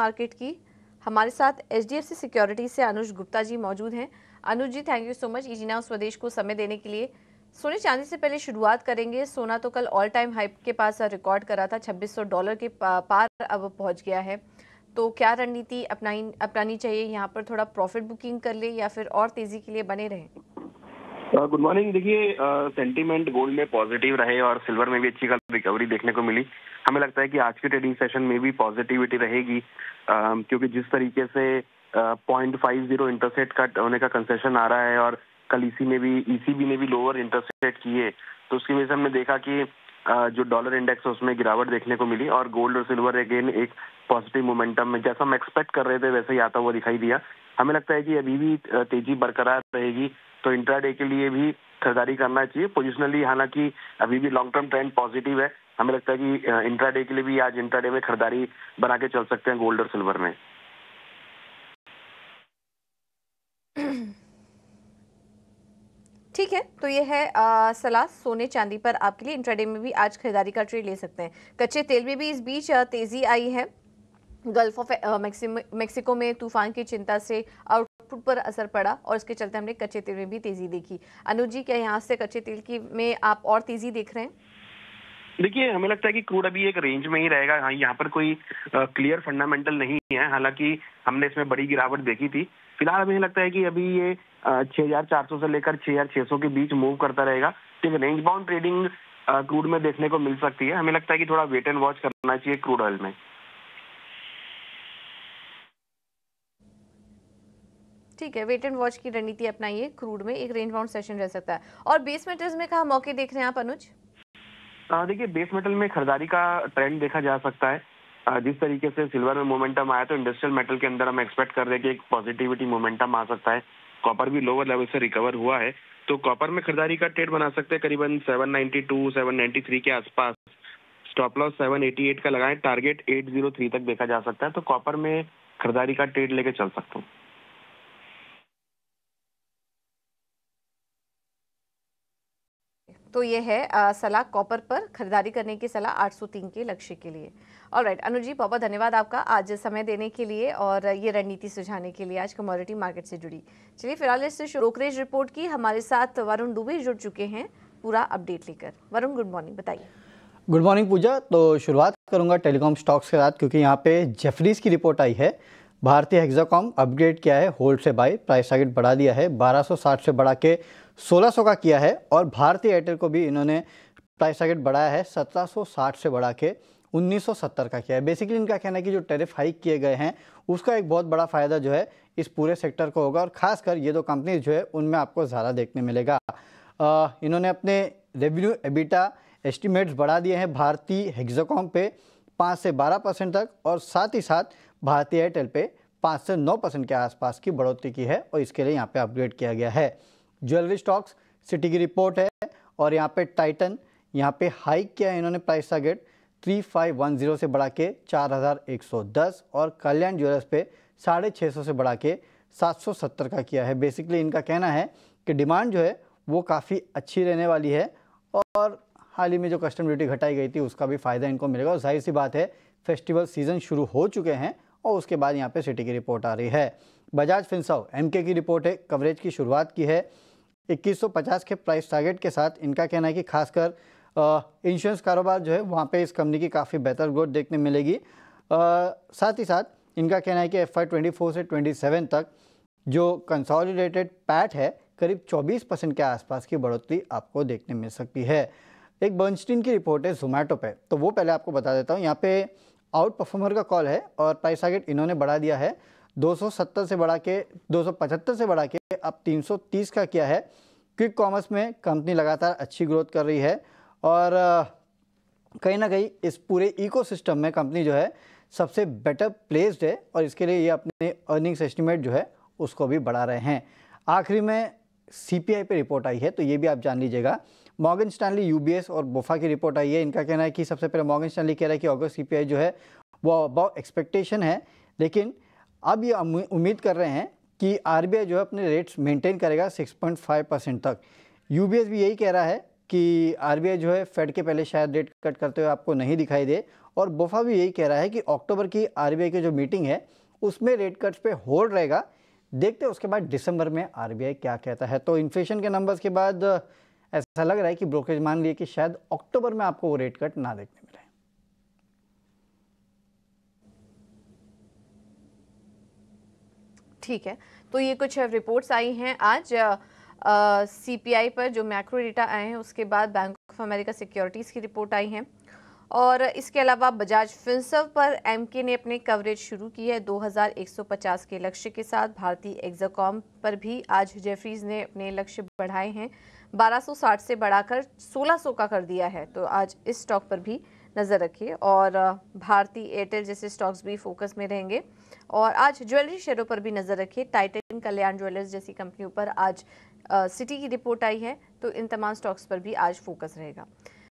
market की हमारे साथ H D F C security से अनुज गुप्ता जी मौजूद हैं Anuj ji thank you so much ईजीना स्वदेश को समय देने के लिए सोने चांदी से पहले शुरुआत करेंगे सोना तो कल ऑल टाइम हाइप के पास रिकॉर्ड करा था 2600 डॉलर के पार अब पहुंच गया है तो क्या रणनीति अपनाई अपनानी चाहिए यहाँ पर थोड़ा प्रॉफिट बुकिंग कर ले या फिर और तेज़ी के लिए बने रहें गुड uh, मॉर्निंग देखिए सेंटीमेंट uh, गोल्ड में पॉजिटिव रहे और सिल्वर में भी अच्छी खास रिकवरी देखने को मिली हमें लगता है कि आज के ट्रेडिंग सेशन में भी पॉजिटिविटी रहेगी um, क्योंकि जिस तरीके से point five zero interest cut होने का कंसेशन आ रहा है और कल इसी में भी ईसीबी e ने भी लोअर इंटरसेट किए तो उसकी वजह से हमने देखा कि uh, जो डॉलर इंडेक्स है उसमें गिरावट देखने को मिली और गोल्ड और सिल्वर अगेन एक पॉजिटिव मोमेंटम में जैसा हम एक्सपेक्ट कर रहे थे वैसे ही आता हुआ दिखाई दिया हमें लगता है कि अभी भी तेजी बरकरार रहेगी तो इंट्रा के लिए भी खरीदारी करना चाहिए पोजिशनली हालांकि अभी भी लॉन्ग टर्म ट्रेंड पॉजिटिव है हमें लगता है कि इंट्रा के लिए भी आज इंट्रा में खरीदारी बना के चल सकते हैं गोल्ड और सिल्वर में ठीक है तो ये है सलाह सोने चांदी पर आपके लिए इंट्राडे में भी आज खरीदारी का ट्रेड ले सकते हैं कच्चे तेल में भी इस बीच तेजी आई है गल्फ ऑफ मेक्सिको में तूफान की चिंता से आउट पर असर पड़ा और इसके चलते हमने कच्चे तेल में भी तेज़ी देखी अनुज जी क्या यहाँ से कच्चे तेल की में आप और तेज़ी देख रहे हैं देखिए हमें लगता है कि क्रूड अभी एक रेंज में ही रहेगा हाँ यहाँ पर कोई आ, क्लियर फंडामेंटल नहीं है हालांकि हमने इसमें बड़ी गिरावट देखी थी फिलहाल हमें लगता है कि अभी ये छह हजार चार सौ से लेकर छह छह सौ के बीच मूव करता रहेगा तो रेंज बाउंड ट्रेडिंग क्रूड में देखने को मिल सकती है हमें लगता है कि थोड़ा वेट एंड वॉच करना चाहिए क्रूड ऑयल में ठीक है वेट एंड वॉच की रणनीति अपनाइए क्रूड में एक रेंज बाउंड सेशन रह सकता है और बेस मेटल्स में कहा मौके देख रहे हैं आप अनुज देखिए बेस मेटल में खरीदारी का ट्रेंड देखा जा सकता है जिस तरीके से सिल्वर में मोमेंटम आया तो इंडस्ट्रियल मेटल के अंदर हम एक्सपेक्ट कर रहे हैं कि एक पॉजिटिविटी मोमेंटम आ सकता है कॉपर भी लोअर लेवल से रिकवर हुआ है तो कॉपर में खरीदारी का ट्रेड बना सकते हैं करीबन 792 793 के आसपास स्टॉप लॉस 788 का लगाएं टारगेट 803 तक देखा जा सकता है तो कॉपर में खरीदारी का ट्रेड लेके चल सकता हूँ तो ये है सलाह कॉपर पर खरीदारी करने की सलाह 803 के लक्ष्य के लिए और राइट right, अनुजी बहुत बहुत धन्यवाद आपका आज समय देने के लिए और ये रणनीति सुझाने के लिए आज कमोडिटी मार्केट से जुड़ी चलिए फिलहाल इस ब्रोकरेज रिपोर्ट की हमारे साथ वरुण दुबे जुड़ चुके हैं पूरा अपडेट लेकर वरुण गुड मॉर्निंग बताइए गुड मॉर्निंग पूजा तो शुरुआत करूंगा टेलीकॉम स्टॉक्स के साथ क्योंकि यहाँ पे जेफरीज की रिपोर्ट आई है भारतीय हेक्साकॉम अपग्रेड किया है होल्ड से बाय प्राइस टारगेट बढ़ा दिया है 1260 से बढ़ा के 1600 का किया है और भारतीय एयरटेल को भी इन्होंने प्राइस टारगेट बढ़ाया है 1760 से बढ़ा के 1970 का किया है बेसिकली इनका कहना है कि जो टेरिफ हाइक किए गए हैं उसका एक बहुत बड़ा फ़ायदा जो है इस पूरे सेक्टर को होगा और ख़ासकर ये दो कंपनीज जो है उनमें आपको ज़्यादा देखने मिलेगा इन्होंने अपने रेवेन्यू एबिटा एस्टिमेट्स बढ़ा दिए हैं भारतीय हेक्साकॉम पे पाँच से बारह परसेंट तक और साथ ही साथ भारतीय एयरटेल पे पाँच से नौ परसेंट के आसपास की बढ़ोतरी की है और इसके लिए यहाँ पे अपग्रेड किया गया है ज्वेलरी स्टॉक्स सिटी की रिपोर्ट है और यहाँ पे टाइटन यहाँ पे हाइक किया है इन्होंने प्राइस टारगेट 3510 से बढ़ा के 4110 और कल्याण ज्वेलर्स पे साढ़े छः सौ से बढ़ा के 770 का किया है बेसिकली इनका कहना है कि डिमांड जो है वो काफ़ी अच्छी रहने वाली है और हाल ही में जो कस्टम ड्यूटी घटाई गई थी उसका भी फ़ायदा इनको मिलेगा और जाहिर सी बात है फेस्टिवल सीज़न शुरू हो चुके हैं और उसके बाद यहाँ पे सिटी की रिपोर्ट आ रही है बजाज फिंसव एमके की रिपोर्ट है कवरेज की शुरुआत की है 2150 के प्राइस टारगेट के साथ इनका कहना है कि खासकर इंश्योरेंस कारोबार जो है वहाँ पे इस कंपनी की काफ़ी बेहतर ग्रोथ देखने मिलेगी आ, साथ ही साथ इनका कहना है कि एफ आई से सेवन तक जो कंसॉलिडेटेड पैट है करीब चौबीस परसेंट के आसपास की बढ़ोतरी आपको देखने मिल सकती है एक बर्नस्टीन की रिपोर्ट है जोमेटो पे तो वो पहले आपको बता देता हूँ यहाँ पे आउट परफॉर्मर का कॉल है और प्राइस टारगेट इन्होंने बढ़ा दिया है 270 से बढ़ा के 275 से बढ़ा के अब 330 का किया है क्विक कॉमर्स में कंपनी लगातार अच्छी ग्रोथ कर रही है और कहीं ना कहीं इस पूरे इकोसिस्टम में कंपनी जो है सबसे बेटर प्लेस्ड है और इसके लिए ये अपने अर्निंग्स एस्टिमेट जो है उसको भी बढ़ा रहे हैं आखिरी में सीपीआई पे रिपोर्ट आई है तो ये भी आप जान लीजिएगा मॉगन स्टैनली यूबीएस और बोफा की रिपोर्ट आई है इनका कहना है कि सबसे पहले मॉगन स्टैनली कह रहा है कि ऑगस्ट सीपीआई जो है वो अबाउ एक्सपेक्टेशन है लेकिन अब ये उम्मीद कर रहे हैं कि आर जो है अपने रेट्स मेंटेन करेगा सिक्स परसेंट तक यू भी यही कह रहा है कि आर जो है फेड के पहले शायद रेट कट करते हुए आपको नहीं दिखाई दे और बोफा भी यही कह रहा है कि अक्टूबर की आर की जो मीटिंग है उसमें रेट कट्स पे होल्ड रहेगा देखते हैं उसके बाद दिसंबर में आरबीआई क्या कहता है तो इन्फ्लेशन के नंबर्स के बाद ऐसा लग रहा है कि ब्रोकरेज मान लिए कि शायद अक्टूबर में आपको वो रेट कट ना देखने मिले ठीक है तो ये कुछ रिपोर्ट्स आई हैं आज सीपीआई पर जो मैक्रो डेटा आए हैं उसके बाद बैंक ऑफ अमेरिका सिक्योरिटीज़ की रिपोर्ट आई है और इसके अलावा बजाज फिंसव पर एमके ने अपने कवरेज शुरू की है 2150 के लक्ष्य के साथ भारतीय एग्जाकॉम पर भी आज जेफरीज ने अपने लक्ष्य बढ़ाए हैं 1260 से बढ़ाकर 1600 का कर दिया है तो आज इस स्टॉक पर भी नज़र रखिए और भारतीय एयरटेल जैसे स्टॉक्स भी फोकस में रहेंगे और आज ज्वेलरी शेयरों पर भी नज़र रखिए टाइटन कल्याण ज्वेलर्स जैसी कंपनियों पर आज सिटी की रिपोर्ट आई है तो इन तमाम स्टॉक्स पर भी आज फोकस रहेगा